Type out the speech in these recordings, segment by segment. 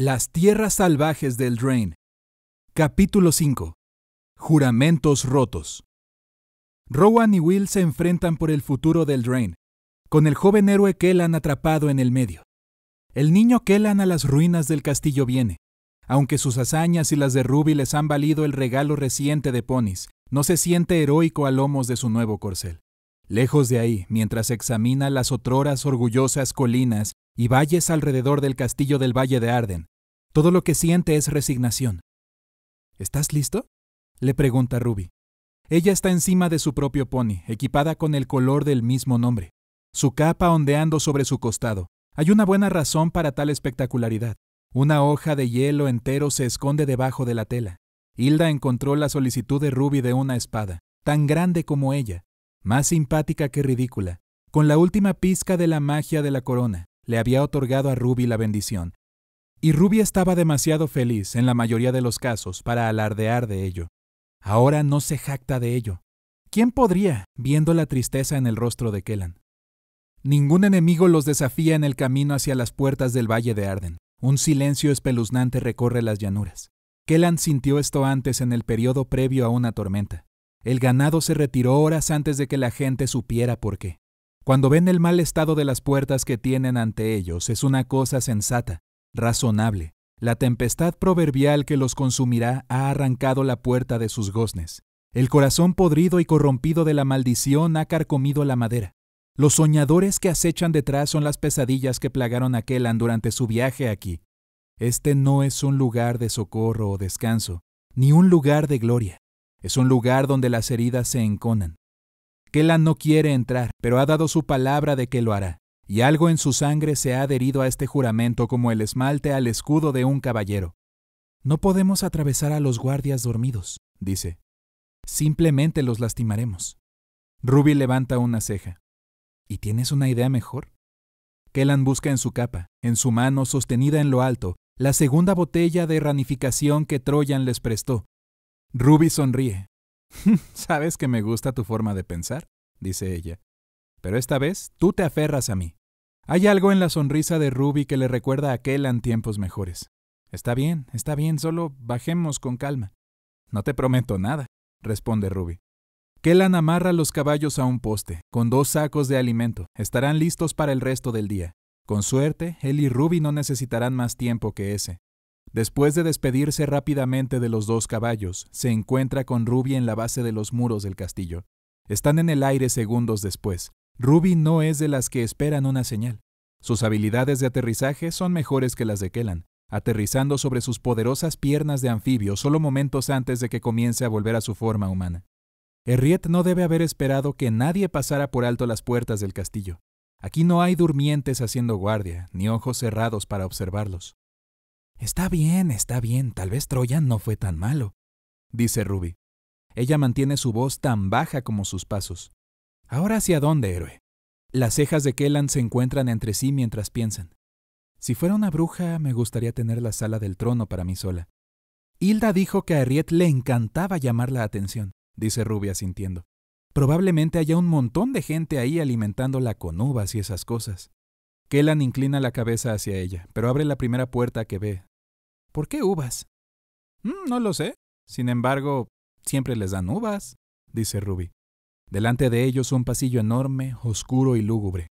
Las tierras salvajes del Drain. Capítulo 5. Juramentos rotos. Rowan y Will se enfrentan por el futuro del Drain, con el joven héroe Kellan atrapado en el medio. El niño Kellan a las ruinas del castillo viene. Aunque sus hazañas y las de Ruby les han valido el regalo reciente de ponis, no se siente heroico a lomos de su nuevo corcel. Lejos de ahí, mientras examina las otroras orgullosas colinas y valles alrededor del castillo del Valle de Arden. Todo lo que siente es resignación. ¿Estás listo? le pregunta Ruby. Ella está encima de su propio pony, equipada con el color del mismo nombre, su capa ondeando sobre su costado. Hay una buena razón para tal espectacularidad. Una hoja de hielo entero se esconde debajo de la tela. Hilda encontró la solicitud de Ruby de una espada, tan grande como ella, más simpática que ridícula, con la última pizca de la magia de la corona le había otorgado a Ruby la bendición, y Ruby estaba demasiado feliz en la mayoría de los casos para alardear de ello. Ahora no se jacta de ello. ¿Quién podría, viendo la tristeza en el rostro de Kellan? Ningún enemigo los desafía en el camino hacia las puertas del Valle de Arden. Un silencio espeluznante recorre las llanuras. Kellan sintió esto antes en el periodo previo a una tormenta. El ganado se retiró horas antes de que la gente supiera por qué. Cuando ven el mal estado de las puertas que tienen ante ellos, es una cosa sensata, razonable. La tempestad proverbial que los consumirá ha arrancado la puerta de sus goznes. El corazón podrido y corrompido de la maldición ha carcomido la madera. Los soñadores que acechan detrás son las pesadillas que plagaron a Kelan durante su viaje aquí. Este no es un lugar de socorro o descanso, ni un lugar de gloria. Es un lugar donde las heridas se enconan, Kellan no quiere entrar, pero ha dado su palabra de que lo hará, y algo en su sangre se ha adherido a este juramento como el esmalte al escudo de un caballero. No podemos atravesar a los guardias dormidos, dice. Simplemente los lastimaremos. Ruby levanta una ceja. ¿Y tienes una idea mejor? Kellan busca en su capa, en su mano sostenida en lo alto, la segunda botella de ranificación que Troyan les prestó. Ruby sonríe, Sabes que me gusta tu forma de pensar, dice ella. Pero esta vez tú te aferras a mí. Hay algo en la sonrisa de Ruby que le recuerda a Kellan tiempos mejores. Está bien, está bien, solo bajemos con calma. No te prometo nada, responde Ruby. Kellan amarra los caballos a un poste, con dos sacos de alimento. Estarán listos para el resto del día. Con suerte, él y Ruby no necesitarán más tiempo que ese. Después de despedirse rápidamente de los dos caballos, se encuentra con Ruby en la base de los muros del castillo. Están en el aire segundos después. Ruby no es de las que esperan una señal. Sus habilidades de aterrizaje son mejores que las de Kellan, aterrizando sobre sus poderosas piernas de anfibio solo momentos antes de que comience a volver a su forma humana. Herriet no debe haber esperado que nadie pasara por alto las puertas del castillo. Aquí no hay durmientes haciendo guardia, ni ojos cerrados para observarlos. Está bien, está bien, tal vez Troya no fue tan malo, dice Ruby. Ella mantiene su voz tan baja como sus pasos. Ahora hacia dónde, héroe. Las cejas de Kellan se encuentran entre sí mientras piensan. Si fuera una bruja, me gustaría tener la sala del trono para mí sola. Hilda dijo que a Harriet le encantaba llamar la atención, dice Ruby asintiendo. Probablemente haya un montón de gente ahí alimentándola con uvas y esas cosas. Kellan inclina la cabeza hacia ella, pero abre la primera puerta que ve, ¿Por qué uvas? Mm, no lo sé. Sin embargo, siempre les dan uvas, dice Ruby. Delante de ellos un pasillo enorme, oscuro y lúgubre,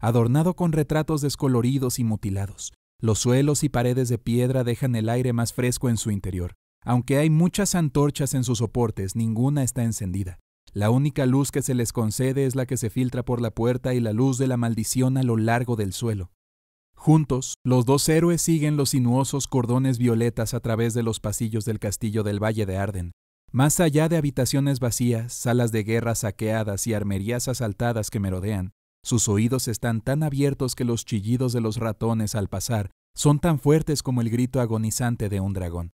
adornado con retratos descoloridos y mutilados. Los suelos y paredes de piedra dejan el aire más fresco en su interior. Aunque hay muchas antorchas en sus soportes, ninguna está encendida. La única luz que se les concede es la que se filtra por la puerta y la luz de la maldición a lo largo del suelo. Juntos, los dos héroes siguen los sinuosos cordones violetas a través de los pasillos del castillo del Valle de Arden, más allá de habitaciones vacías, salas de guerra saqueadas y armerías asaltadas que merodean. Sus oídos están tan abiertos que los chillidos de los ratones al pasar son tan fuertes como el grito agonizante de un dragón.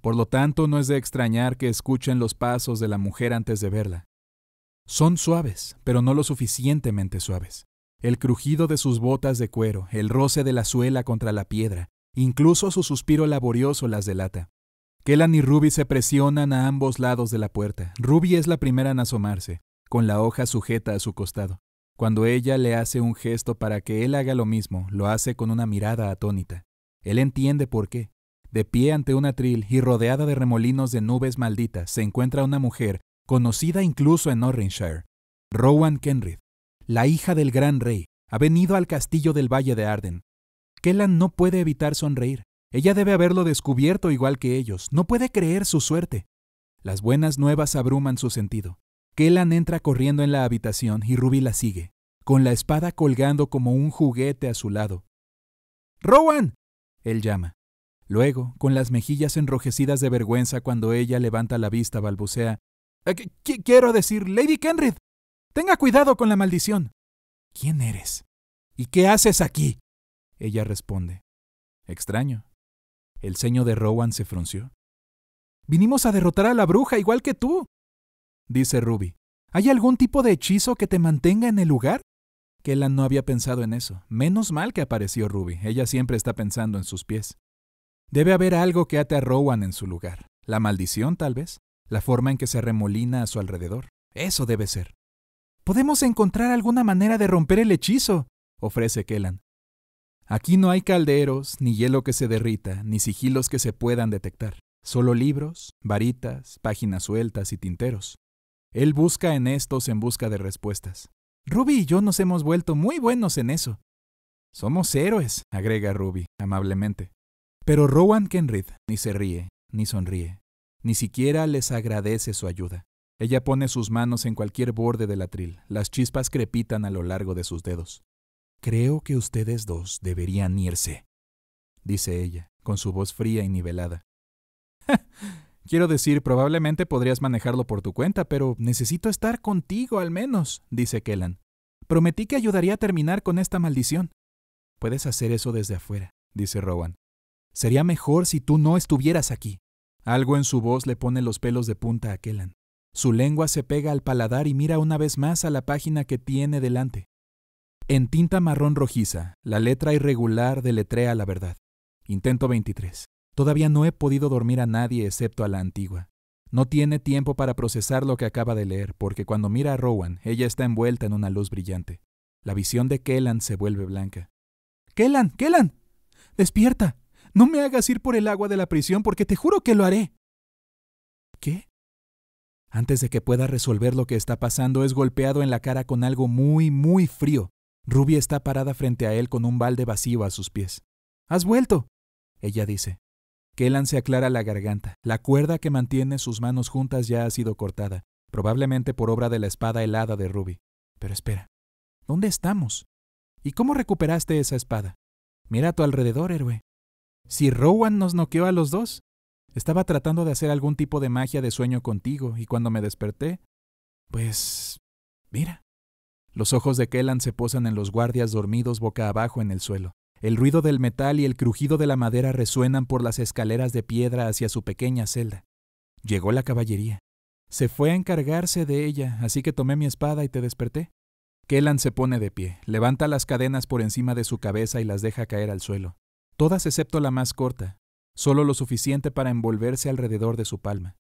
Por lo tanto, no es de extrañar que escuchen los pasos de la mujer antes de verla. Son suaves, pero no lo suficientemente suaves. El crujido de sus botas de cuero, el roce de la suela contra la piedra, incluso su suspiro laborioso las delata. Kellan y Ruby se presionan a ambos lados de la puerta. Ruby es la primera en asomarse, con la hoja sujeta a su costado. Cuando ella le hace un gesto para que él haga lo mismo, lo hace con una mirada atónita. Él entiende por qué. De pie ante un atril y rodeada de remolinos de nubes malditas, se encuentra una mujer, conocida incluso en Orrinshire, Rowan Kenrith la hija del gran rey, ha venido al castillo del Valle de Arden. Kellan no puede evitar sonreír. Ella debe haberlo descubierto igual que ellos. No puede creer su suerte. Las buenas nuevas abruman su sentido. Kellan entra corriendo en la habitación y Ruby la sigue, con la espada colgando como un juguete a su lado. ¡Rowan! él llama. Luego, con las mejillas enrojecidas de vergüenza cuando ella levanta la vista, balbucea. Eh, quiero decir, Lady Kenrith. Tenga cuidado con la maldición. ¿Quién eres? ¿Y qué haces aquí? Ella responde. Extraño. El ceño de Rowan se frunció. Vinimos a derrotar a la bruja igual que tú. Dice Ruby. ¿Hay algún tipo de hechizo que te mantenga en el lugar? Kellan no había pensado en eso. Menos mal que apareció Ruby. Ella siempre está pensando en sus pies. Debe haber algo que ate a Rowan en su lugar. La maldición, tal vez. La forma en que se remolina a su alrededor. Eso debe ser. Podemos encontrar alguna manera de romper el hechizo, ofrece Kellan. Aquí no hay calderos, ni hielo que se derrita, ni sigilos que se puedan detectar, solo libros, varitas, páginas sueltas y tinteros. Él busca en estos en busca de respuestas. Ruby y yo nos hemos vuelto muy buenos en eso. Somos héroes, agrega Ruby, amablemente. Pero Rowan Kenrith ni se ríe, ni sonríe, ni siquiera les agradece su ayuda. Ella pone sus manos en cualquier borde del atril. Las chispas crepitan a lo largo de sus dedos. Creo que ustedes dos deberían irse, dice ella, con su voz fría y nivelada. Quiero decir, probablemente podrías manejarlo por tu cuenta, pero necesito estar contigo al menos, dice Kellan. Prometí que ayudaría a terminar con esta maldición. Puedes hacer eso desde afuera, dice Rowan. Sería mejor si tú no estuvieras aquí. Algo en su voz le pone los pelos de punta a Kellan. Su lengua se pega al paladar y mira una vez más a la página que tiene delante. En tinta marrón rojiza, la letra irregular deletrea la verdad. Intento 23. Todavía no he podido dormir a nadie excepto a la antigua. No tiene tiempo para procesar lo que acaba de leer, porque cuando mira a Rowan, ella está envuelta en una luz brillante. La visión de Kellan se vuelve blanca. ¡Kellan! ¡Kellan! ¡Despierta! No me hagas ir por el agua de la prisión, porque te juro que lo haré. ¿Qué? Antes de que pueda resolver lo que está pasando, es golpeado en la cara con algo muy, muy frío. Ruby está parada frente a él con un balde vacío a sus pies. ¡Has vuelto! ella dice. Kellan se aclara la garganta. La cuerda que mantiene sus manos juntas ya ha sido cortada, probablemente por obra de la espada helada de Ruby. Pero espera, ¿dónde estamos? ¿Y cómo recuperaste esa espada? Mira a tu alrededor, héroe. Si Rowan nos noqueó a los dos, estaba tratando de hacer algún tipo de magia de sueño contigo, y cuando me desperté, pues... mira. Los ojos de Kellan se posan en los guardias dormidos boca abajo en el suelo. El ruido del metal y el crujido de la madera resuenan por las escaleras de piedra hacia su pequeña celda. Llegó la caballería. Se fue a encargarse de ella, así que tomé mi espada y te desperté. Kellan se pone de pie, levanta las cadenas por encima de su cabeza y las deja caer al suelo, todas excepto la más corta, solo lo suficiente para envolverse alrededor de su palma.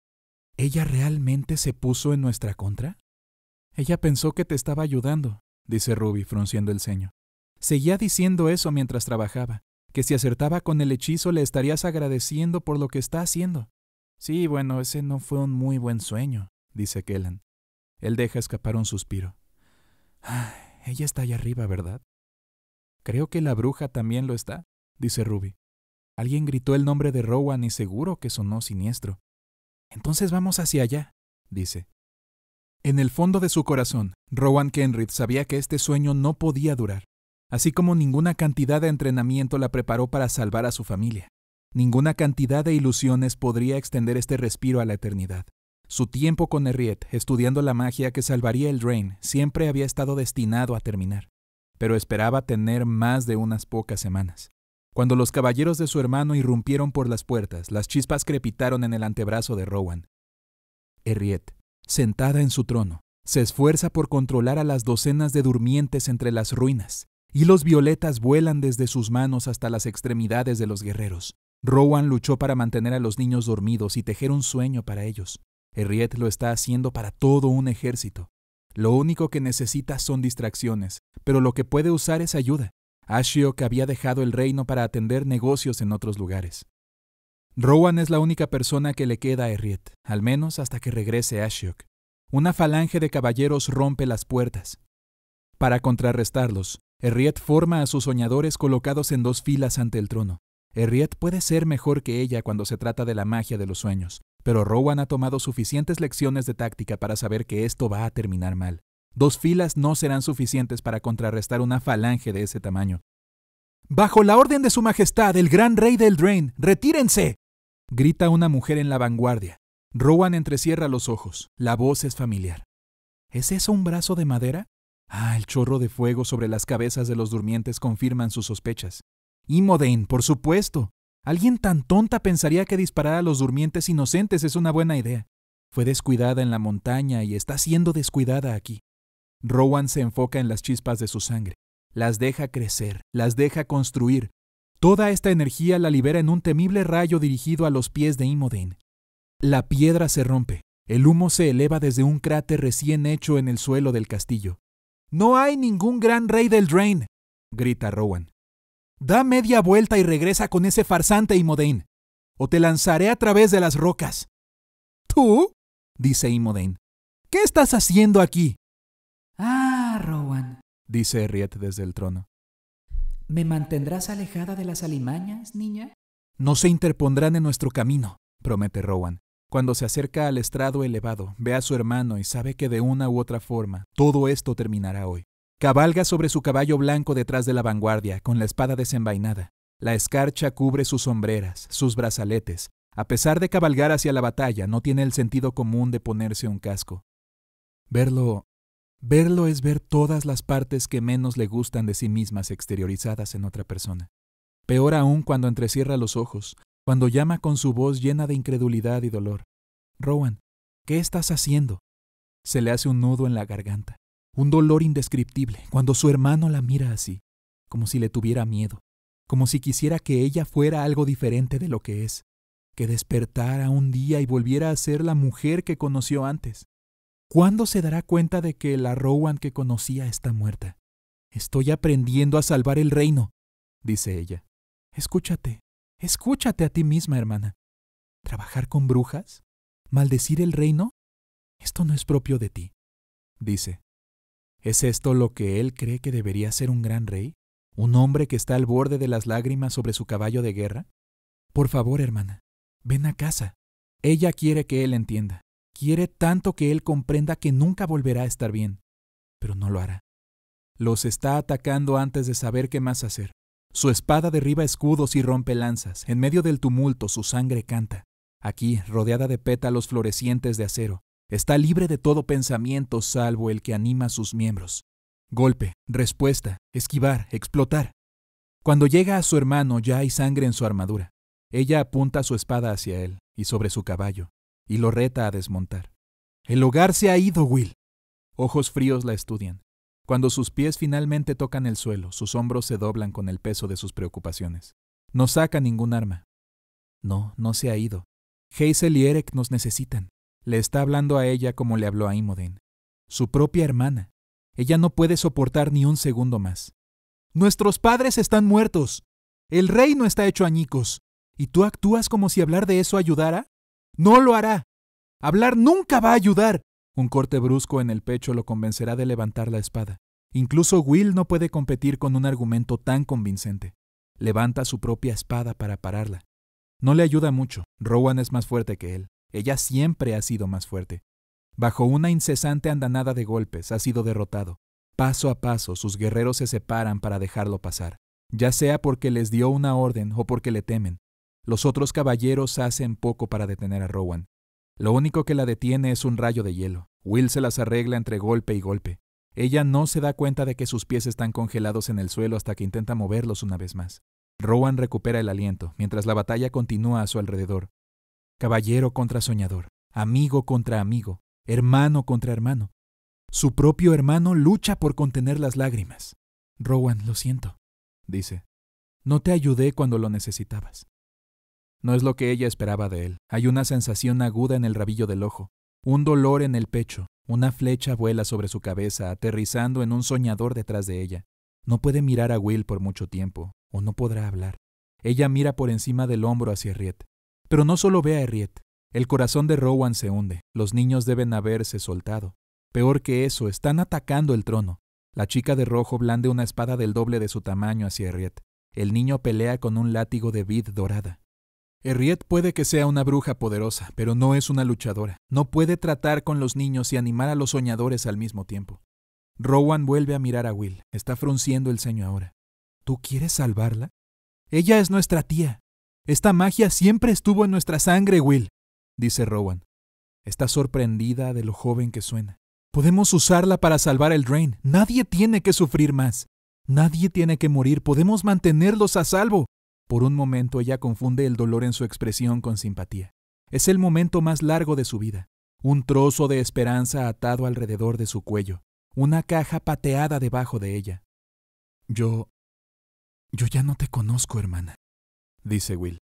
¿Ella realmente se puso en nuestra contra? Ella pensó que te estaba ayudando, dice Ruby, frunciendo el ceño. Seguía diciendo eso mientras trabajaba, que si acertaba con el hechizo le estarías agradeciendo por lo que está haciendo. Sí, bueno, ese no fue un muy buen sueño, dice Kellan. Él deja escapar un suspiro. Ah, ella está allá arriba, ¿verdad? Creo que la bruja también lo está, dice Ruby. Alguien gritó el nombre de Rowan y seguro que sonó siniestro. Entonces vamos hacia allá, dice. En el fondo de su corazón, Rowan Kenrith sabía que este sueño no podía durar, así como ninguna cantidad de entrenamiento la preparó para salvar a su familia. Ninguna cantidad de ilusiones podría extender este respiro a la eternidad. Su tiempo con Henriette, estudiando la magia que salvaría el Drain, siempre había estado destinado a terminar, pero esperaba tener más de unas pocas semanas. Cuando los caballeros de su hermano irrumpieron por las puertas, las chispas crepitaron en el antebrazo de Rowan. Herriet, sentada en su trono, se esfuerza por controlar a las docenas de durmientes entre las ruinas, y los violetas vuelan desde sus manos hasta las extremidades de los guerreros. Rowan luchó para mantener a los niños dormidos y tejer un sueño para ellos. Herriet lo está haciendo para todo un ejército. Lo único que necesita son distracciones, pero lo que puede usar es ayuda, Ashiok había dejado el reino para atender negocios en otros lugares. Rowan es la única persona que le queda a Herriet, al menos hasta que regrese Ashiok. Una falange de caballeros rompe las puertas. Para contrarrestarlos, Herriet forma a sus soñadores colocados en dos filas ante el trono. Herriet puede ser mejor que ella cuando se trata de la magia de los sueños, pero Rowan ha tomado suficientes lecciones de táctica para saber que esto va a terminar mal. Dos filas no serán suficientes para contrarrestar una falange de ese tamaño. Bajo la orden de Su Majestad, el gran rey del Drain, retírense. grita una mujer en la vanguardia. Rowan entrecierra los ojos. La voz es familiar. ¿Es eso un brazo de madera? Ah, el chorro de fuego sobre las cabezas de los durmientes confirman sus sospechas. Imodain, por supuesto. Alguien tan tonta pensaría que disparar a los durmientes inocentes es una buena idea. Fue descuidada en la montaña y está siendo descuidada aquí. Rowan se enfoca en las chispas de su sangre, las deja crecer, las deja construir. Toda esta energía la libera en un temible rayo dirigido a los pies de Imodain. La piedra se rompe, el humo se eleva desde un cráter recién hecho en el suelo del castillo. No hay ningún gran rey del Drain, grita Rowan. Da media vuelta y regresa con ese farsante Imodain. o te lanzaré a través de las rocas. ¿Tú? dice Imodain. ¿Qué estás haciendo aquí? Ah, Rowan, dice Riet desde el trono. ¿Me mantendrás alejada de las alimañas, niña? No se interpondrán en nuestro camino, promete Rowan. Cuando se acerca al estrado elevado, ve a su hermano y sabe que de una u otra forma todo esto terminará hoy. Cabalga sobre su caballo blanco detrás de la vanguardia, con la espada desenvainada. La escarcha cubre sus sombreras, sus brazaletes. A pesar de cabalgar hacia la batalla, no tiene el sentido común de ponerse un casco. Verlo Verlo es ver todas las partes que menos le gustan de sí mismas exteriorizadas en otra persona. Peor aún cuando entrecierra los ojos, cuando llama con su voz llena de incredulidad y dolor. Rowan, ¿qué estás haciendo? Se le hace un nudo en la garganta, un dolor indescriptible, cuando su hermano la mira así, como si le tuviera miedo, como si quisiera que ella fuera algo diferente de lo que es, que despertara un día y volviera a ser la mujer que conoció antes. ¿Cuándo se dará cuenta de que la Rowan que conocía está muerta? Estoy aprendiendo a salvar el reino, dice ella. Escúchate, escúchate a ti misma, hermana. ¿Trabajar con brujas? ¿Maldecir el reino? Esto no es propio de ti, dice. ¿Es esto lo que él cree que debería ser un gran rey? ¿Un hombre que está al borde de las lágrimas sobre su caballo de guerra? Por favor, hermana, ven a casa. Ella quiere que él entienda. Quiere tanto que él comprenda que nunca volverá a estar bien, pero no lo hará. Los está atacando antes de saber qué más hacer. Su espada derriba escudos y rompe lanzas. En medio del tumulto su sangre canta. Aquí, rodeada de pétalos florecientes de acero, está libre de todo pensamiento salvo el que anima sus miembros. Golpe, respuesta, esquivar, explotar. Cuando llega a su hermano ya hay sangre en su armadura. Ella apunta su espada hacia él y sobre su caballo y lo reta a desmontar. El hogar se ha ido, Will. Ojos fríos la estudian. Cuando sus pies finalmente tocan el suelo, sus hombros se doblan con el peso de sus preocupaciones. No saca ningún arma. No, no se ha ido. Hazel y Eric nos necesitan. Le está hablando a ella como le habló a Imoden. Su propia hermana. Ella no puede soportar ni un segundo más. Nuestros padres están muertos. El reino está hecho añicos. ¿Y tú actúas como si hablar de eso ayudara? No lo hará. Hablar nunca va a ayudar. Un corte brusco en el pecho lo convencerá de levantar la espada. Incluso Will no puede competir con un argumento tan convincente. Levanta su propia espada para pararla. No le ayuda mucho. Rowan es más fuerte que él. Ella siempre ha sido más fuerte. Bajo una incesante andanada de golpes, ha sido derrotado. Paso a paso, sus guerreros se separan para dejarlo pasar, ya sea porque les dio una orden o porque le temen. Los otros caballeros hacen poco para detener a Rowan. Lo único que la detiene es un rayo de hielo. Will se las arregla entre golpe y golpe. Ella no se da cuenta de que sus pies están congelados en el suelo hasta que intenta moverlos una vez más. Rowan recupera el aliento, mientras la batalla continúa a su alrededor. Caballero contra soñador, amigo contra amigo, hermano contra hermano. Su propio hermano lucha por contener las lágrimas. Rowan, lo siento, dice. No te ayudé cuando lo necesitabas. No es lo que ella esperaba de él. Hay una sensación aguda en el rabillo del ojo, un dolor en el pecho, una flecha vuela sobre su cabeza, aterrizando en un soñador detrás de ella. No puede mirar a Will por mucho tiempo, o no podrá hablar. Ella mira por encima del hombro hacia Riet. Pero no solo ve a Riet. El corazón de Rowan se hunde. Los niños deben haberse soltado. Peor que eso, están atacando el trono. La chica de rojo blande una espada del doble de su tamaño hacia Riet. El niño pelea con un látigo de vid dorada. Harriet puede que sea una bruja poderosa, pero no es una luchadora. No puede tratar con los niños y animar a los soñadores al mismo tiempo. Rowan vuelve a mirar a Will. Está frunciendo el ceño ahora. ¿Tú quieres salvarla? Ella es nuestra tía. Esta magia siempre estuvo en nuestra sangre, Will, dice Rowan. Está sorprendida de lo joven que suena. Podemos usarla para salvar el Drain. Nadie tiene que sufrir más. Nadie tiene que morir. Podemos mantenerlos a salvo. Por un momento ella confunde el dolor en su expresión con simpatía. Es el momento más largo de su vida, un trozo de esperanza atado alrededor de su cuello, una caja pateada debajo de ella. Yo... Yo ya no te conozco, hermana, dice Will.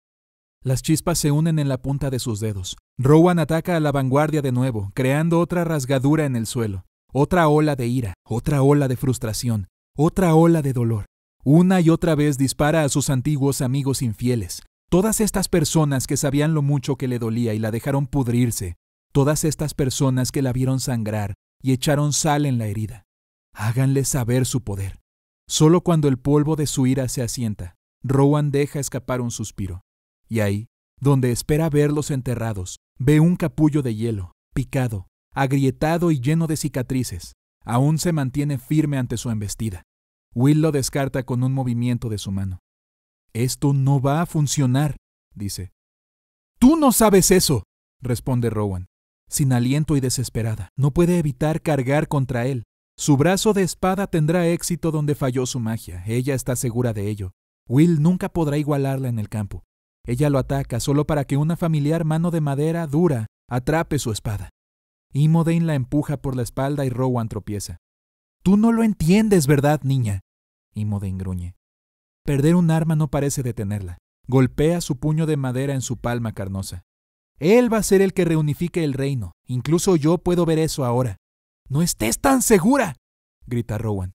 Las chispas se unen en la punta de sus dedos. Rowan ataca a la vanguardia de nuevo, creando otra rasgadura en el suelo, otra ola de ira, otra ola de frustración, otra ola de dolor. Una y otra vez dispara a sus antiguos amigos infieles, todas estas personas que sabían lo mucho que le dolía y la dejaron pudrirse, todas estas personas que la vieron sangrar y echaron sal en la herida. Háganle saber su poder. Solo cuando el polvo de su ira se asienta, Rowan deja escapar un suspiro. Y ahí, donde espera verlos enterrados, ve un capullo de hielo, picado, agrietado y lleno de cicatrices. Aún se mantiene firme ante su embestida. Will lo descarta con un movimiento de su mano. Esto no va a funcionar, dice. Tú no sabes eso, responde Rowan, sin aliento y desesperada. No puede evitar cargar contra él. Su brazo de espada tendrá éxito donde falló su magia, ella está segura de ello. Will nunca podrá igualarla en el campo. Ella lo ataca solo para que una familiar mano de madera dura atrape su espada. Imodain la empuja por la espalda y Rowan tropieza. Tú no lo entiendes, ¿verdad, niña? Imo de Ingruñe. Perder un arma no parece detenerla. Golpea su puño de madera en su palma carnosa. Él va a ser el que reunifique el reino. Incluso yo puedo ver eso ahora. ¡No estés tan segura! grita Rowan.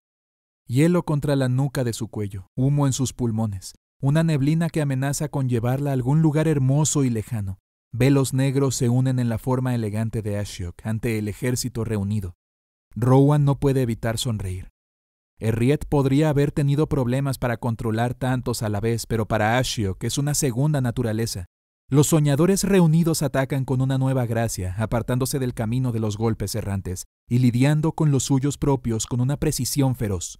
Hielo contra la nuca de su cuello, humo en sus pulmones, una neblina que amenaza con llevarla a algún lugar hermoso y lejano. Velos negros se unen en la forma elegante de Ashok ante el ejército reunido. Rowan no puede evitar sonreír. Herriet podría haber tenido problemas para controlar tantos a la vez, pero para Ashio, que es una segunda naturaleza, los soñadores reunidos atacan con una nueva gracia, apartándose del camino de los golpes errantes y lidiando con los suyos propios con una precisión feroz.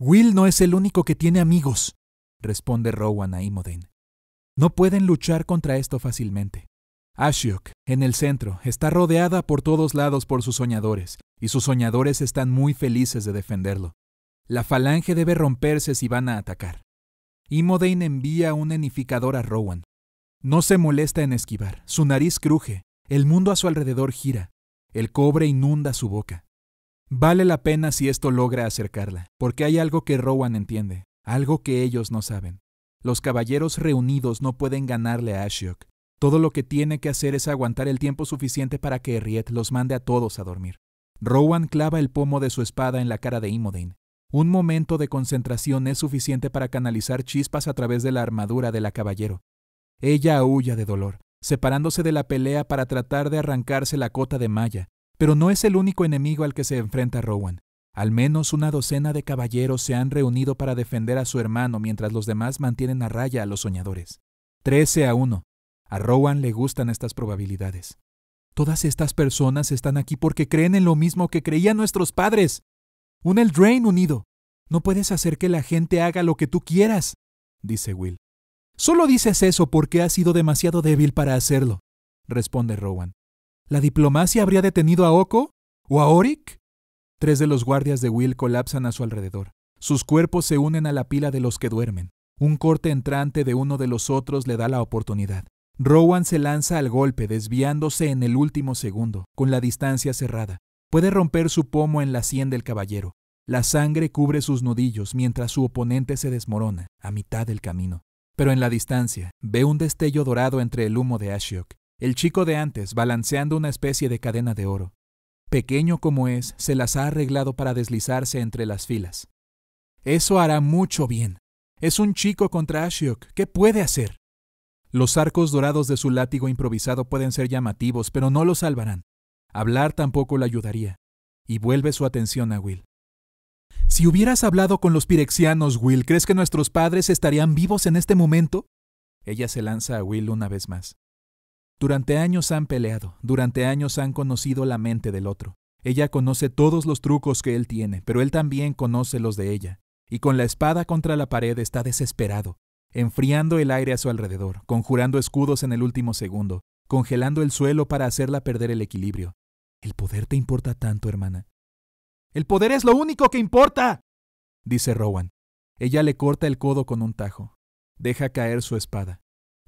Will no es el único que tiene amigos, responde Rowan a Imoden. No pueden luchar contra esto fácilmente. Ashiok, en el centro, está rodeada por todos lados por sus soñadores, y sus soñadores están muy felices de defenderlo. La falange debe romperse si van a atacar. Imodain envía un enificador a Rowan. No se molesta en esquivar, su nariz cruje, el mundo a su alrededor gira, el cobre inunda su boca. Vale la pena si esto logra acercarla, porque hay algo que Rowan entiende, algo que ellos no saben. Los caballeros reunidos no pueden ganarle a Ashok. Todo lo que tiene que hacer es aguantar el tiempo suficiente para que Riet los mande a todos a dormir. Rowan clava el pomo de su espada en la cara de Imodain, un momento de concentración es suficiente para canalizar chispas a través de la armadura de la caballero. Ella aúlla de dolor, separándose de la pelea para tratar de arrancarse la cota de malla, pero no es el único enemigo al que se enfrenta Rowan. Al menos una docena de caballeros se han reunido para defender a su hermano mientras los demás mantienen a raya a los soñadores. 13 a 1. A Rowan le gustan estas probabilidades. Todas estas personas están aquí porque creen en lo mismo que creían nuestros padres. Un drain unido. No puedes hacer que la gente haga lo que tú quieras, dice Will. Solo dices eso porque has sido demasiado débil para hacerlo, responde Rowan. ¿La diplomacia habría detenido a Oko? ¿O a Oric? Tres de los guardias de Will colapsan a su alrededor. Sus cuerpos se unen a la pila de los que duermen. Un corte entrante de uno de los otros le da la oportunidad. Rowan se lanza al golpe, desviándose en el último segundo, con la distancia cerrada. Puede romper su pomo en la sien del caballero. La sangre cubre sus nudillos mientras su oponente se desmorona a mitad del camino. Pero en la distancia, ve un destello dorado entre el humo de Ashiok, el chico de antes balanceando una especie de cadena de oro. Pequeño como es, se las ha arreglado para deslizarse entre las filas. Eso hará mucho bien. Es un chico contra Ashiok. ¿Qué puede hacer? Los arcos dorados de su látigo improvisado pueden ser llamativos, pero no lo salvarán. Hablar tampoco la ayudaría, y vuelve su atención a Will. Si hubieras hablado con los pirexianos, Will, ¿crees que nuestros padres estarían vivos en este momento? Ella se lanza a Will una vez más. Durante años han peleado, durante años han conocido la mente del otro. Ella conoce todos los trucos que él tiene, pero él también conoce los de ella, y con la espada contra la pared está desesperado, enfriando el aire a su alrededor, conjurando escudos en el último segundo, congelando el suelo para hacerla perder el equilibrio, el poder te importa tanto, hermana. El poder es lo único que importa, dice Rowan. Ella le corta el codo con un tajo. Deja caer su espada.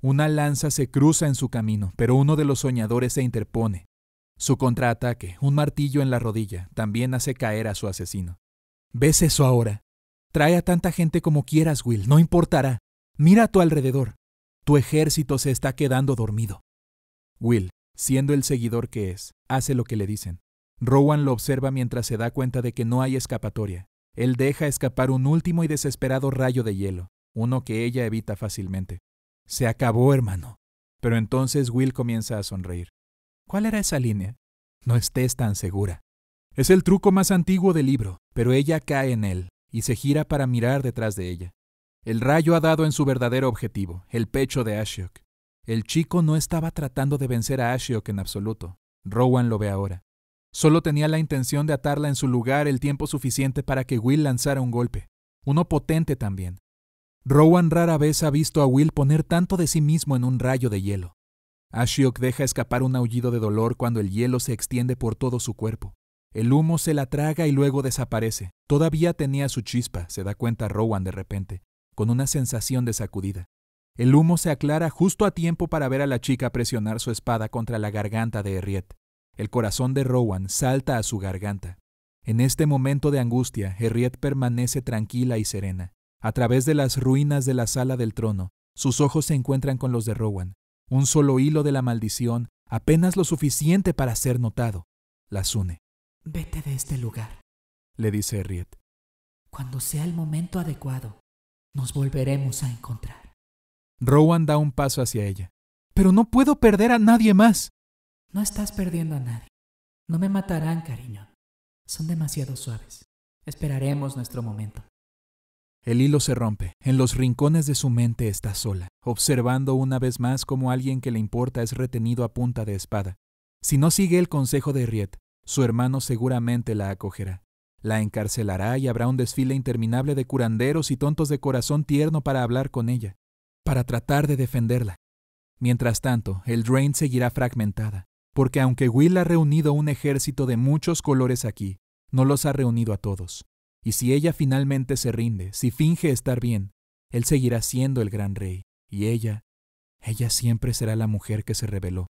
Una lanza se cruza en su camino, pero uno de los soñadores se interpone. Su contraataque, un martillo en la rodilla, también hace caer a su asesino. ¿Ves eso ahora? Trae a tanta gente como quieras, Will, no importará. Mira a tu alrededor. Tu ejército se está quedando dormido. Will, Siendo el seguidor que es, hace lo que le dicen. Rowan lo observa mientras se da cuenta de que no hay escapatoria. Él deja escapar un último y desesperado rayo de hielo, uno que ella evita fácilmente. Se acabó, hermano. Pero entonces Will comienza a sonreír. ¿Cuál era esa línea? No estés tan segura. Es el truco más antiguo del libro, pero ella cae en él y se gira para mirar detrás de ella. El rayo ha dado en su verdadero objetivo, el pecho de Ashok. El chico no estaba tratando de vencer a Ashiok en absoluto. Rowan lo ve ahora. Solo tenía la intención de atarla en su lugar el tiempo suficiente para que Will lanzara un golpe, uno potente también. Rowan rara vez ha visto a Will poner tanto de sí mismo en un rayo de hielo. Ashiok deja escapar un aullido de dolor cuando el hielo se extiende por todo su cuerpo. El humo se la traga y luego desaparece. Todavía tenía su chispa, se da cuenta Rowan de repente, con una sensación de sacudida. El humo se aclara justo a tiempo para ver a la chica presionar su espada contra la garganta de Herriet. El corazón de Rowan salta a su garganta. En este momento de angustia, Herriet permanece tranquila y serena. A través de las ruinas de la sala del trono, sus ojos se encuentran con los de Rowan. Un solo hilo de la maldición, apenas lo suficiente para ser notado, las une. Vete de este lugar, le dice Herriet. Cuando sea el momento adecuado, nos volveremos a encontrar. Rowan da un paso hacia ella. Pero no puedo perder a nadie más. No estás perdiendo a nadie. No me matarán, cariño. Son demasiado suaves. Esperaremos nuestro momento. El hilo se rompe. En los rincones de su mente está sola, observando una vez más cómo alguien que le importa es retenido a punta de espada. Si no sigue el consejo de Riet, su hermano seguramente la acogerá. La encarcelará y habrá un desfile interminable de curanderos y tontos de corazón tierno para hablar con ella para tratar de defenderla. Mientras tanto, el Drain seguirá fragmentada, porque aunque Will ha reunido un ejército de muchos colores aquí, no los ha reunido a todos. Y si ella finalmente se rinde, si finge estar bien, él seguirá siendo el gran rey, y ella, ella siempre será la mujer que se rebeló.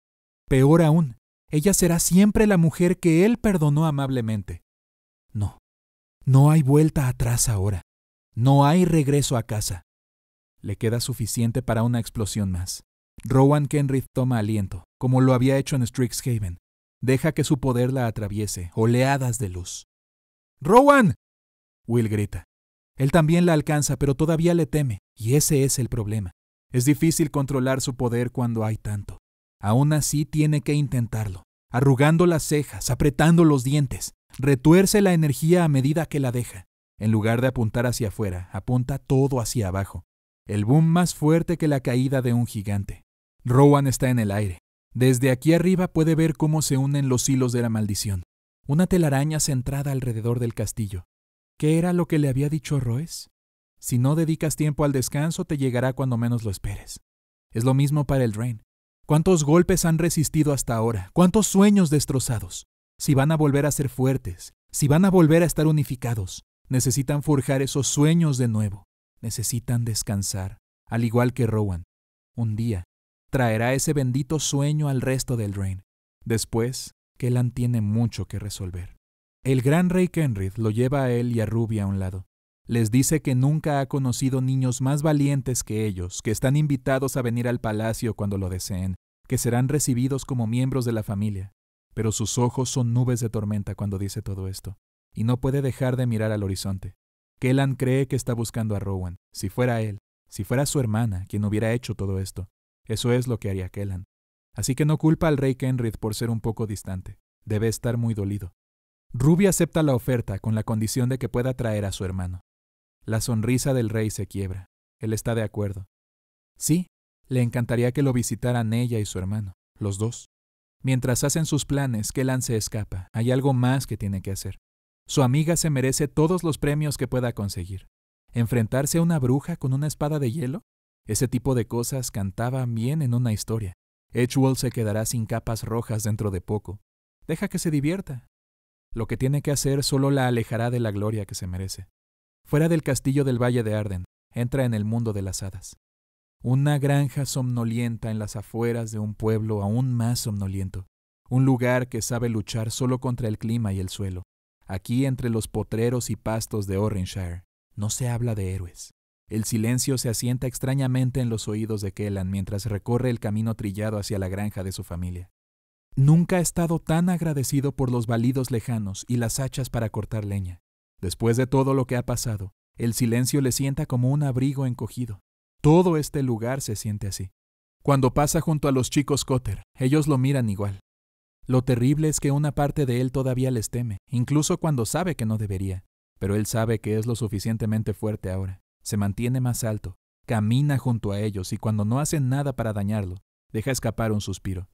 Peor aún, ella será siempre la mujer que él perdonó amablemente. No, no hay vuelta atrás ahora. No hay regreso a casa. Le queda suficiente para una explosión más. Rowan Kenrith toma aliento, como lo había hecho en Strixhaven. Deja que su poder la atraviese, oleadas de luz. ¡Rowan! Will grita. Él también la alcanza, pero todavía le teme, y ese es el problema. Es difícil controlar su poder cuando hay tanto. Aún así tiene que intentarlo, arrugando las cejas, apretando los dientes. Retuerce la energía a medida que la deja. En lugar de apuntar hacia afuera, apunta todo hacia abajo, el boom más fuerte que la caída de un gigante. Rowan está en el aire. Desde aquí arriba puede ver cómo se unen los hilos de la maldición. Una telaraña centrada alrededor del castillo. ¿Qué era lo que le había dicho Roes? Si no dedicas tiempo al descanso, te llegará cuando menos lo esperes. Es lo mismo para el Drain. ¿Cuántos golpes han resistido hasta ahora? ¿Cuántos sueños destrozados? Si van a volver a ser fuertes, si van a volver a estar unificados, necesitan forjar esos sueños de nuevo necesitan descansar, al igual que Rowan. Un día traerá ese bendito sueño al resto del Drain, después Kellan tiene mucho que resolver. El gran rey Kenrith lo lleva a él y a Ruby a un lado. Les dice que nunca ha conocido niños más valientes que ellos, que están invitados a venir al palacio cuando lo deseen, que serán recibidos como miembros de la familia. Pero sus ojos son nubes de tormenta cuando dice todo esto, y no puede dejar de mirar al horizonte. Kellan cree que está buscando a Rowan. Si fuera él, si fuera su hermana quien hubiera hecho todo esto, eso es lo que haría Kellan. Así que no culpa al rey Kenrith por ser un poco distante. Debe estar muy dolido. Ruby acepta la oferta con la condición de que pueda traer a su hermano. La sonrisa del rey se quiebra. Él está de acuerdo. Sí, le encantaría que lo visitaran ella y su hermano, los dos. Mientras hacen sus planes, Kellan se escapa. Hay algo más que tiene que hacer. Su amiga se merece todos los premios que pueda conseguir. ¿Enfrentarse a una bruja con una espada de hielo? Ese tipo de cosas cantaba bien en una historia. Edgewell se quedará sin capas rojas dentro de poco. Deja que se divierta. Lo que tiene que hacer solo la alejará de la gloria que se merece. Fuera del castillo del Valle de Arden, entra en el mundo de las hadas. Una granja somnolienta en las afueras de un pueblo aún más somnoliento. Un lugar que sabe luchar solo contra el clima y el suelo. Aquí entre los potreros y pastos de Orrinshire, no se habla de héroes. El silencio se asienta extrañamente en los oídos de Kellan mientras recorre el camino trillado hacia la granja de su familia. Nunca ha estado tan agradecido por los balidos lejanos y las hachas para cortar leña. Después de todo lo que ha pasado, el silencio le sienta como un abrigo encogido. Todo este lugar se siente así. Cuando pasa junto a los chicos Cotter, ellos lo miran igual. Lo terrible es que una parte de él todavía les teme, incluso cuando sabe que no debería. Pero él sabe que es lo suficientemente fuerte ahora. Se mantiene más alto, camina junto a ellos y cuando no hacen nada para dañarlo, deja escapar un suspiro.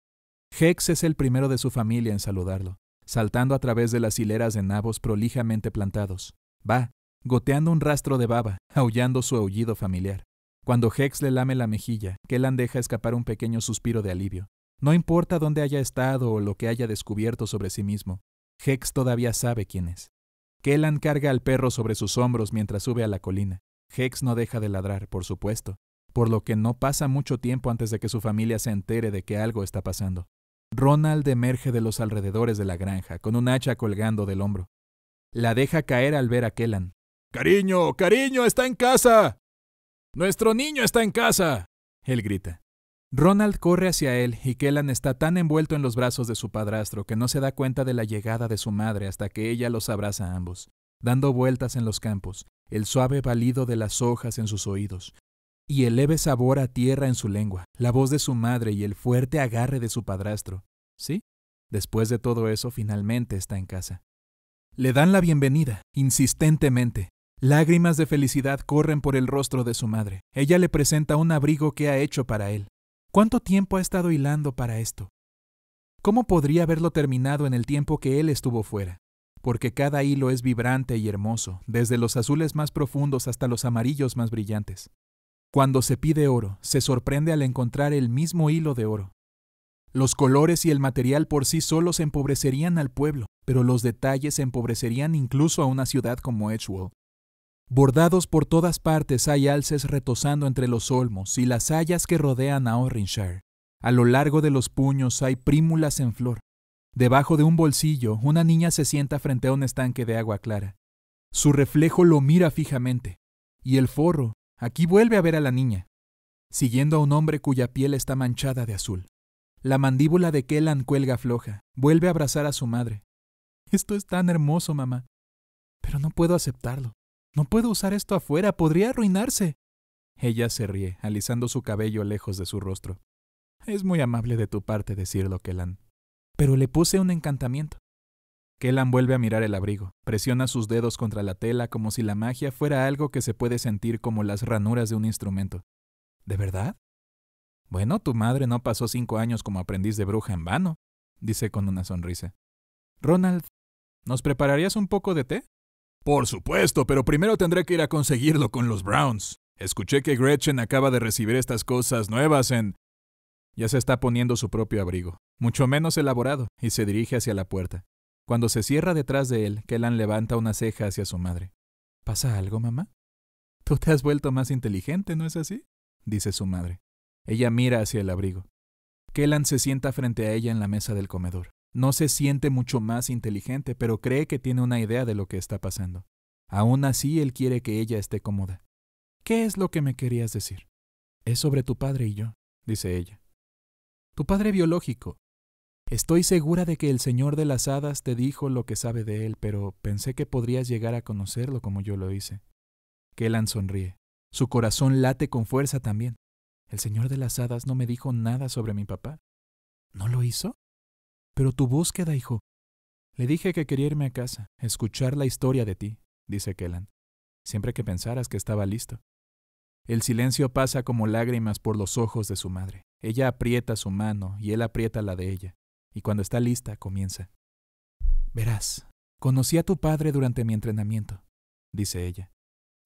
Hex es el primero de su familia en saludarlo, saltando a través de las hileras de nabos prolijamente plantados. Va, goteando un rastro de baba, aullando su aullido familiar. Cuando Hex le lame la mejilla, Kellan deja escapar un pequeño suspiro de alivio. No importa dónde haya estado o lo que haya descubierto sobre sí mismo, Hex todavía sabe quién es. Kellan carga al perro sobre sus hombros mientras sube a la colina. Hex no deja de ladrar, por supuesto, por lo que no pasa mucho tiempo antes de que su familia se entere de que algo está pasando. Ronald emerge de los alrededores de la granja, con un hacha colgando del hombro. La deja caer al ver a Kellan. Cariño, cariño, está en casa. Nuestro niño está en casa. Él grita. Ronald corre hacia él y Kellan está tan envuelto en los brazos de su padrastro que no se da cuenta de la llegada de su madre hasta que ella los abraza a ambos, dando vueltas en los campos, el suave balido de las hojas en sus oídos, y el leve sabor a tierra en su lengua, la voz de su madre y el fuerte agarre de su padrastro. ¿Sí? Después de todo eso, finalmente está en casa. Le dan la bienvenida, insistentemente, Lágrimas de felicidad corren por el rostro de su madre. Ella le presenta un abrigo que ha hecho para él. ¿Cuánto tiempo ha estado hilando para esto? ¿Cómo podría haberlo terminado en el tiempo que él estuvo fuera? Porque cada hilo es vibrante y hermoso, desde los azules más profundos hasta los amarillos más brillantes. Cuando se pide oro, se sorprende al encontrar el mismo hilo de oro. Los colores y el material por sí solos empobrecerían al pueblo, pero los detalles empobrecerían incluso a una ciudad como Edgewell, Bordados por todas partes hay alces retosando entre los olmos y las hayas que rodean a Orrinshire. A lo largo de los puños hay prímulas en flor. Debajo de un bolsillo, una niña se sienta frente a un estanque de agua clara. Su reflejo lo mira fijamente. Y el forro, aquí vuelve a ver a la niña, siguiendo a un hombre cuya piel está manchada de azul. La mandíbula de Kellan cuelga floja, vuelve a abrazar a su madre. Esto es tan hermoso, mamá. Pero no puedo aceptarlo. No puedo usar esto afuera, podría arruinarse. Ella se ríe, alisando su cabello lejos de su rostro. Es muy amable de tu parte decirlo, Kelan. Pero le puse un encantamiento. Kellan vuelve a mirar el abrigo, presiona sus dedos contra la tela como si la magia fuera algo que se puede sentir como las ranuras de un instrumento. ¿De verdad? Bueno, tu madre no pasó cinco años como aprendiz de bruja en vano, dice con una sonrisa. Ronald, ¿nos prepararías un poco de té? Por supuesto, pero primero tendré que ir a conseguirlo con los Browns. Escuché que Gretchen acaba de recibir estas cosas nuevas en... Ya se está poniendo su propio abrigo, mucho menos elaborado, y se dirige hacia la puerta. Cuando se cierra detrás de él, Kellan levanta una ceja hacia su madre. ¿Pasa algo, mamá? Tú te has vuelto más inteligente, ¿no es así? dice su madre. Ella mira hacia el abrigo. Kellan se sienta frente a ella en la mesa del comedor. No se siente mucho más inteligente, pero cree que tiene una idea de lo que está pasando. Aún así, él quiere que ella esté cómoda. ¿Qué es lo que me querías decir? Es sobre tu padre y yo, dice ella. Tu padre biológico. Estoy segura de que el señor de las hadas te dijo lo que sabe de él, pero pensé que podrías llegar a conocerlo como yo lo hice. Kellan sonríe. Su corazón late con fuerza también. El señor de las hadas no me dijo nada sobre mi papá. ¿No lo hizo? Pero tu búsqueda, hijo. Le dije que quería irme a casa, escuchar la historia de ti, dice Kellan, siempre que pensaras que estaba listo. El silencio pasa como lágrimas por los ojos de su madre. Ella aprieta su mano y él aprieta la de ella, y cuando está lista comienza. Verás, conocí a tu padre durante mi entrenamiento, dice ella.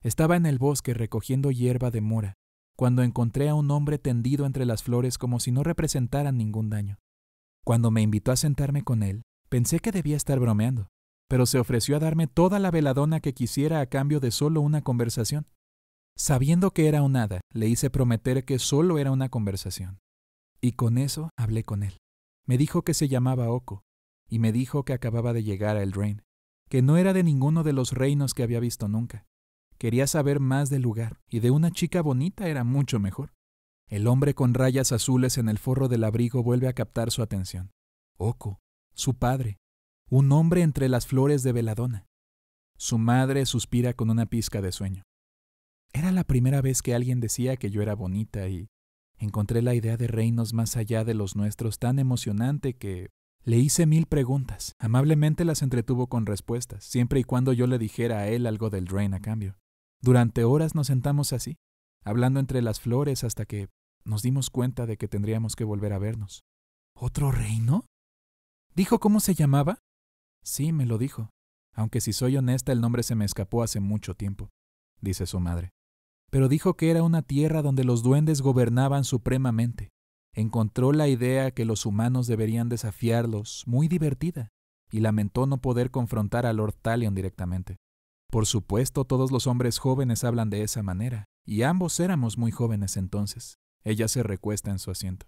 Estaba en el bosque recogiendo hierba de mora, cuando encontré a un hombre tendido entre las flores como si no representaran ningún daño. Cuando me invitó a sentarme con él, pensé que debía estar bromeando, pero se ofreció a darme toda la veladona que quisiera a cambio de solo una conversación. Sabiendo que era un hada, le hice prometer que solo era una conversación. Y con eso hablé con él. Me dijo que se llamaba Oko, y me dijo que acababa de llegar a rey que no era de ninguno de los reinos que había visto nunca. Quería saber más del lugar, y de una chica bonita era mucho mejor. El hombre con rayas azules en el forro del abrigo vuelve a captar su atención. Oco, su padre, un hombre entre las flores de Veladona. Su madre suspira con una pizca de sueño. Era la primera vez que alguien decía que yo era bonita y encontré la idea de reinos más allá de los nuestros tan emocionante que le hice mil preguntas. Amablemente las entretuvo con respuestas, siempre y cuando yo le dijera a él algo del Drain a cambio. Durante horas nos sentamos así, hablando entre las flores hasta que nos dimos cuenta de que tendríamos que volver a vernos. ¿Otro reino? ¿Dijo cómo se llamaba? Sí, me lo dijo, aunque si soy honesta el nombre se me escapó hace mucho tiempo, dice su madre. Pero dijo que era una tierra donde los duendes gobernaban supremamente. Encontró la idea que los humanos deberían desafiarlos muy divertida, y lamentó no poder confrontar a Lord Talion directamente. Por supuesto, todos los hombres jóvenes hablan de esa manera, y ambos éramos muy jóvenes entonces. Ella se recuesta en su asiento.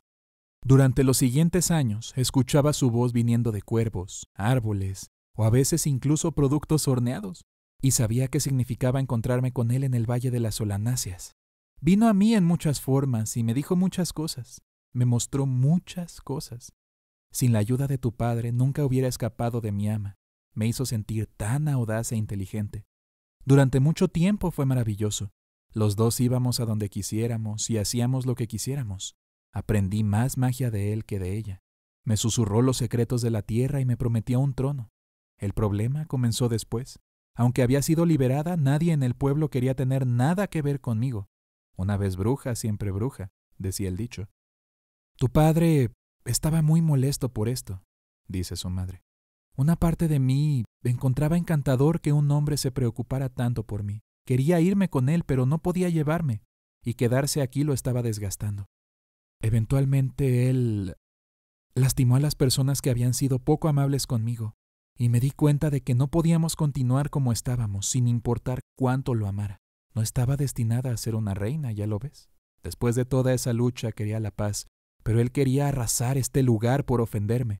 Durante los siguientes años escuchaba su voz viniendo de cuervos, árboles o a veces incluso productos horneados, y sabía qué significaba encontrarme con él en el Valle de las Solanáceas. Vino a mí en muchas formas y me dijo muchas cosas, me mostró muchas cosas. Sin la ayuda de tu padre nunca hubiera escapado de mi ama. Me hizo sentir tan audaz e inteligente. Durante mucho tiempo fue maravilloso. Los dos íbamos a donde quisiéramos y hacíamos lo que quisiéramos. Aprendí más magia de él que de ella. Me susurró los secretos de la tierra y me prometió un trono. El problema comenzó después. Aunque había sido liberada, nadie en el pueblo quería tener nada que ver conmigo. Una vez bruja, siempre bruja, decía el dicho. Tu padre estaba muy molesto por esto, dice su madre. Una parte de mí encontraba encantador que un hombre se preocupara tanto por mí. Quería irme con él, pero no podía llevarme, y quedarse aquí lo estaba desgastando. Eventualmente él lastimó a las personas que habían sido poco amables conmigo, y me di cuenta de que no podíamos continuar como estábamos, sin importar cuánto lo amara. No estaba destinada a ser una reina, ya lo ves. Después de toda esa lucha quería la paz, pero él quería arrasar este lugar por ofenderme.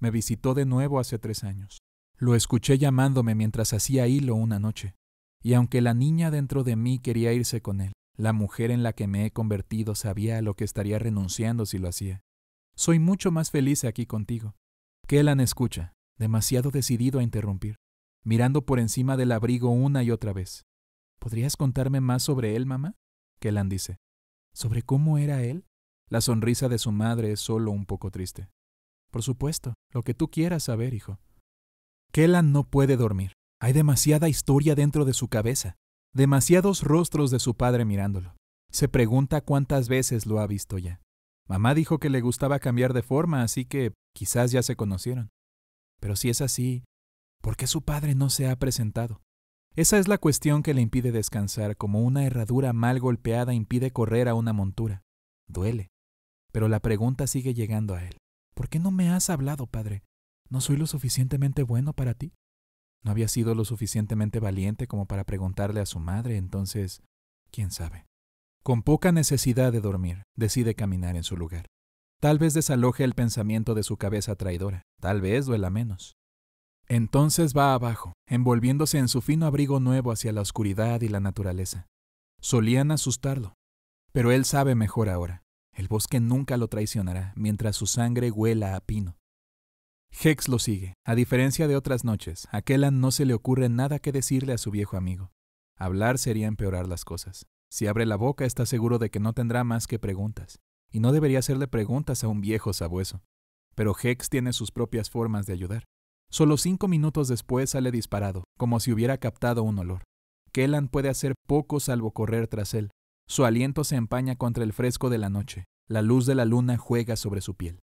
Me visitó de nuevo hace tres años. Lo escuché llamándome mientras hacía hilo una noche y aunque la niña dentro de mí quería irse con él, la mujer en la que me he convertido sabía a lo que estaría renunciando si lo hacía. Soy mucho más feliz aquí contigo. Kellan escucha, demasiado decidido a interrumpir, mirando por encima del abrigo una y otra vez. ¿Podrías contarme más sobre él, mamá? Kellan dice. ¿Sobre cómo era él? La sonrisa de su madre es solo un poco triste. Por supuesto, lo que tú quieras saber, hijo. Kellan no puede dormir. Hay demasiada historia dentro de su cabeza, demasiados rostros de su padre mirándolo. Se pregunta cuántas veces lo ha visto ya. Mamá dijo que le gustaba cambiar de forma, así que quizás ya se conocieron. Pero si es así, ¿por qué su padre no se ha presentado? Esa es la cuestión que le impide descansar, como una herradura mal golpeada impide correr a una montura. Duele. Pero la pregunta sigue llegando a él. ¿Por qué no me has hablado, padre? ¿No soy lo suficientemente bueno para ti? No había sido lo suficientemente valiente como para preguntarle a su madre, entonces, quién sabe. Con poca necesidad de dormir, decide caminar en su lugar. Tal vez desaloje el pensamiento de su cabeza traidora, tal vez duela menos. Entonces va abajo, envolviéndose en su fino abrigo nuevo hacia la oscuridad y la naturaleza. Solían asustarlo, pero él sabe mejor ahora. El bosque nunca lo traicionará mientras su sangre huela a pino. Hex lo sigue. A diferencia de otras noches, a Kellan no se le ocurre nada que decirle a su viejo amigo. Hablar sería empeorar las cosas. Si abre la boca está seguro de que no tendrá más que preguntas, y no debería hacerle preguntas a un viejo sabueso. Pero Hex tiene sus propias formas de ayudar. Solo cinco minutos después sale disparado, como si hubiera captado un olor. Kellan puede hacer poco salvo correr tras él. Su aliento se empaña contra el fresco de la noche. La luz de la luna juega sobre su piel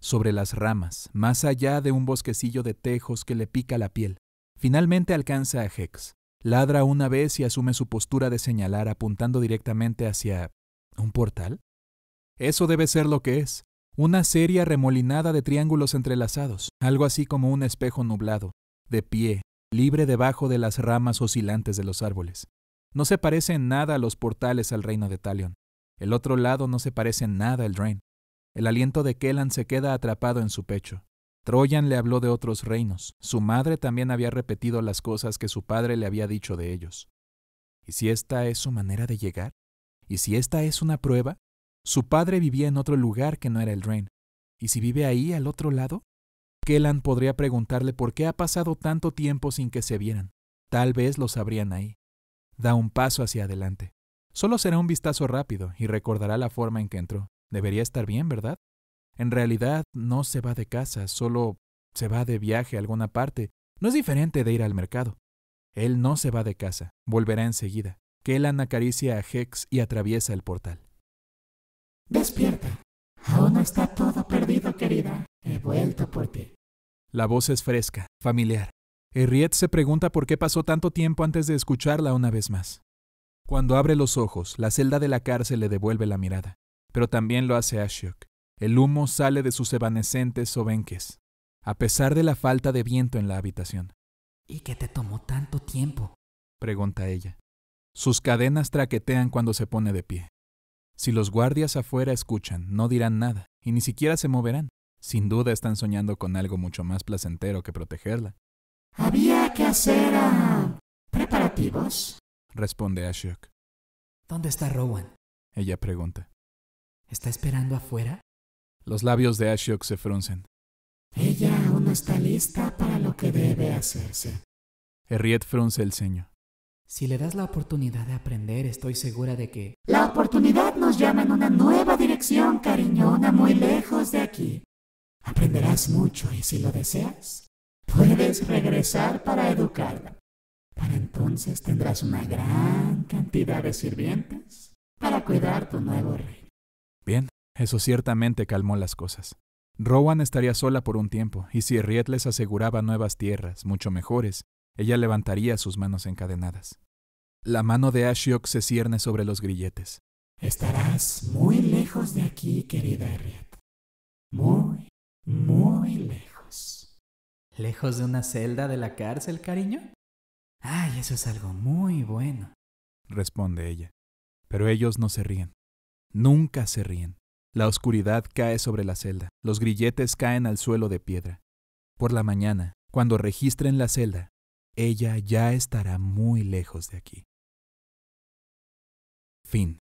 sobre las ramas, más allá de un bosquecillo de tejos que le pica la piel. Finalmente alcanza a Hex. Ladra una vez y asume su postura de señalar apuntando directamente hacia... ¿Un portal? Eso debe ser lo que es. Una serie remolinada de triángulos entrelazados, algo así como un espejo nublado, de pie, libre debajo de las ramas oscilantes de los árboles. No se parece en nada a los portales al reino de Talion. El otro lado no se parece en nada al Drain. El aliento de Kellan se queda atrapado en su pecho. Troyan le habló de otros reinos. Su madre también había repetido las cosas que su padre le había dicho de ellos. ¿Y si esta es su manera de llegar? ¿Y si esta es una prueba? Su padre vivía en otro lugar que no era el reino. ¿Y si vive ahí, al otro lado? Kellan podría preguntarle por qué ha pasado tanto tiempo sin que se vieran. Tal vez lo sabrían ahí. Da un paso hacia adelante. Solo será un vistazo rápido y recordará la forma en que entró. Debería estar bien, ¿verdad? En realidad no se va de casa, solo se va de viaje a alguna parte. No es diferente de ir al mercado. Él no se va de casa, volverá enseguida. Kellan acaricia a Hex y atraviesa el portal. Despierta. Aún no está todo perdido, querida. He vuelto por ti. La voz es fresca, familiar. Henriette se pregunta por qué pasó tanto tiempo antes de escucharla una vez más. Cuando abre los ojos, la celda de la cárcel le devuelve la mirada pero también lo hace Ashok. El humo sale de sus evanescentes sobenques, a pesar de la falta de viento en la habitación. ¿Y qué te tomó tanto tiempo? pregunta ella. Sus cadenas traquetean cuando se pone de pie. Si los guardias afuera escuchan, no dirán nada, y ni siquiera se moverán. Sin duda están soñando con algo mucho más placentero que protegerla. Había que hacer preparativos, responde Ashok. ¿Dónde está Rowan? Ella pregunta. ¿Está esperando afuera? Los labios de Ashok se fruncen. Ella aún no está lista para lo que debe hacerse. Herriet frunce el ceño. Si le das la oportunidad de aprender, estoy segura de que... La oportunidad nos llama en una nueva dirección, cariñona, muy lejos de aquí. Aprenderás mucho y si lo deseas, puedes regresar para educarla. Para entonces tendrás una gran cantidad de sirvientes para cuidar tu nuevo rey. Eso ciertamente calmó las cosas. Rowan estaría sola por un tiempo, y si Riet les aseguraba nuevas tierras, mucho mejores, ella levantaría sus manos encadenadas. La mano de Ashiok se cierne sobre los grilletes. Estarás muy lejos de aquí, querida Riet. Muy, muy lejos. ¿Lejos de una celda de la cárcel, cariño? Ay, eso es algo muy bueno, responde ella. Pero ellos no se ríen. Nunca se ríen. La oscuridad cae sobre la celda, los grilletes caen al suelo de piedra. Por la mañana, cuando registren la celda, ella ya estará muy lejos de aquí. Fin.